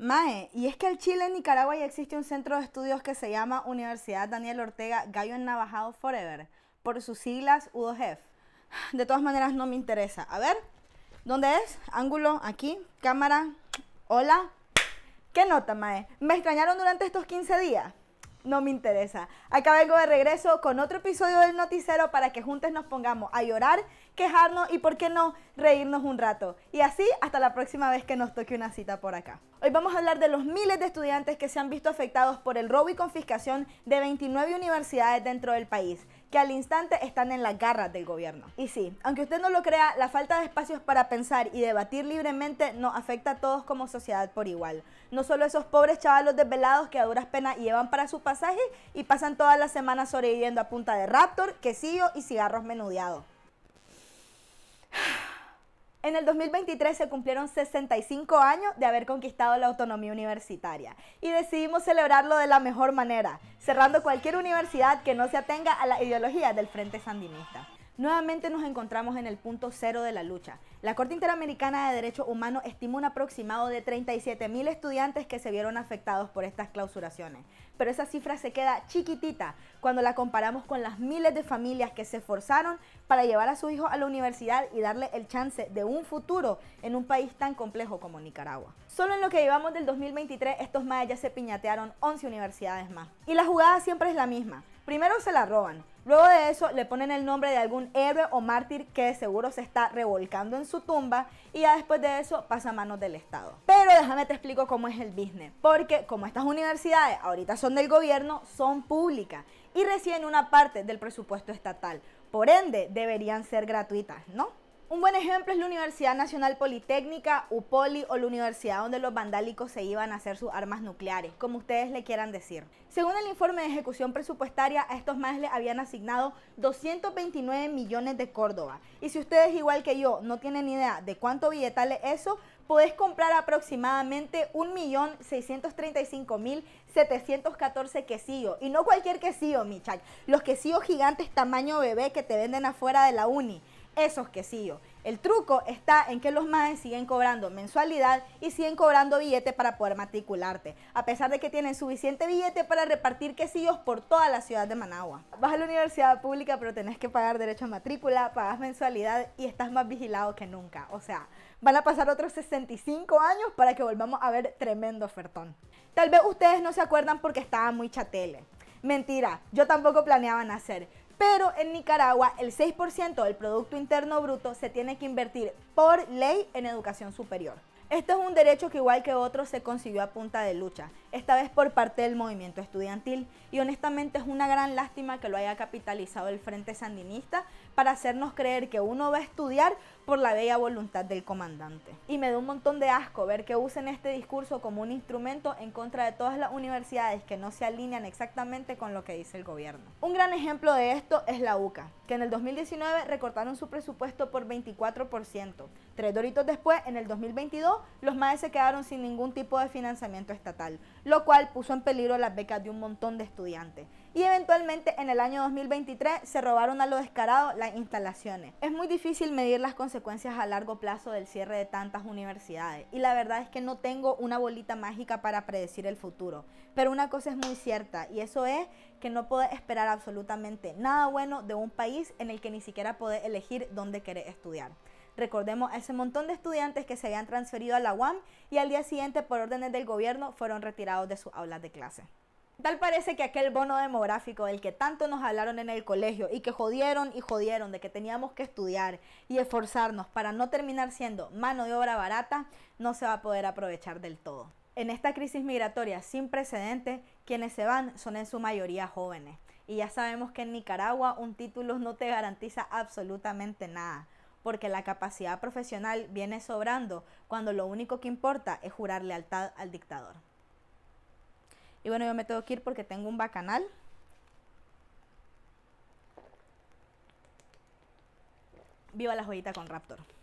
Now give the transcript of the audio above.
Mae, y es que en Chile en Nicaragua ya existe un centro de estudios que se llama Universidad Daniel Ortega Gallo Navajado Forever, por sus siglas u 2 De todas maneras no me interesa. A ver, ¿dónde es? Ángulo, aquí, cámara, hola. ¿Qué nota, Mae? ¿Me extrañaron durante estos 15 días? No me interesa. Acá vengo de regreso con otro episodio del noticiero para que juntos nos pongamos a llorar quejarnos y, por qué no, reírnos un rato. Y así hasta la próxima vez que nos toque una cita por acá. Hoy vamos a hablar de los miles de estudiantes que se han visto afectados por el robo y confiscación de 29 universidades dentro del país, que al instante están en las garras del gobierno. Y sí, aunque usted no lo crea, la falta de espacios para pensar y debatir libremente nos afecta a todos como sociedad por igual. No solo esos pobres chavalos desvelados que a duras penas llevan para su pasaje y pasan todas las semanas sobreviviendo a punta de Raptor, quesillo y cigarros menudeados. En el 2023 se cumplieron 65 años de haber conquistado la autonomía universitaria y decidimos celebrarlo de la mejor manera, cerrando cualquier universidad que no se atenga a la ideología del Frente Sandinista. Nuevamente nos encontramos en el punto cero de la lucha. La Corte Interamericana de Derechos Humanos estima un aproximado de 37 mil estudiantes que se vieron afectados por estas clausuraciones. Pero esa cifra se queda chiquitita cuando la comparamos con las miles de familias que se esforzaron para llevar a su hijo a la universidad y darle el chance de un futuro en un país tan complejo como Nicaragua. Solo en lo que llevamos del 2023, estos mayas ya se piñatearon 11 universidades más. Y la jugada siempre es la misma. Primero se la roban. Luego de eso le ponen el nombre de algún héroe o mártir que seguro se está revolcando en su tumba y ya después de eso pasa a manos del Estado. Pero déjame te explico cómo es el business, porque como estas universidades ahorita son del gobierno, son públicas y reciben una parte del presupuesto estatal. Por ende, deberían ser gratuitas, ¿no? Un buen ejemplo es la Universidad Nacional Politécnica, UPOLI o la universidad donde los vandálicos se iban a hacer sus armas nucleares, como ustedes le quieran decir. Según el informe de ejecución presupuestaria, a estos más les habían asignado 229 millones de Córdoba. Y si ustedes, igual que yo, no tienen idea de cuánto es eso, podés comprar aproximadamente 1.635.714 quesillos. Y no cualquier quesillo, mi Los quesillos gigantes tamaño bebé que te venden afuera de la uni esos quesillos. El truco está en que los maes siguen cobrando mensualidad y siguen cobrando billete para poder matricularte, a pesar de que tienen suficiente billete para repartir quesillos por toda la ciudad de Managua. Vas a la universidad pública pero tenés que pagar derecho a matrícula, pagas mensualidad y estás más vigilado que nunca. O sea, van a pasar otros 65 años para que volvamos a ver tremendo ofertón. Tal vez ustedes no se acuerdan porque estaba muy chatele. Mentira, yo tampoco planeaba nacer. Pero en Nicaragua el 6% del Producto Interno Bruto se tiene que invertir por ley en educación superior. Esto es un derecho que igual que otros se consiguió a punta de lucha esta vez por parte del movimiento estudiantil, y honestamente es una gran lástima que lo haya capitalizado el Frente Sandinista para hacernos creer que uno va a estudiar por la bella voluntad del comandante. Y me da un montón de asco ver que usen este discurso como un instrumento en contra de todas las universidades que no se alinean exactamente con lo que dice el gobierno. Un gran ejemplo de esto es la UCA, que en el 2019 recortaron su presupuesto por 24%. Tres doritos después, en el 2022, los MAE se quedaron sin ningún tipo de financiamiento estatal lo cual puso en peligro las becas de un montón de estudiantes. Y eventualmente en el año 2023 se robaron a lo descarado las instalaciones. Es muy difícil medir las consecuencias a largo plazo del cierre de tantas universidades y la verdad es que no tengo una bolita mágica para predecir el futuro. Pero una cosa es muy cierta y eso es que no puedo esperar absolutamente nada bueno de un país en el que ni siquiera puede elegir dónde querés estudiar. Recordemos ese montón de estudiantes que se habían transferido a la UAM y al día siguiente, por órdenes del gobierno, fueron retirados de sus aulas de clase. Tal parece que aquel bono demográfico del que tanto nos hablaron en el colegio y que jodieron y jodieron de que teníamos que estudiar y esforzarnos para no terminar siendo mano de obra barata, no se va a poder aprovechar del todo. En esta crisis migratoria sin precedentes, quienes se van son en su mayoría jóvenes. Y ya sabemos que en Nicaragua un título no te garantiza absolutamente nada porque la capacidad profesional viene sobrando cuando lo único que importa es jurar lealtad al dictador. Y bueno, yo me tengo que ir porque tengo un bacanal. Viva la joyita con Raptor.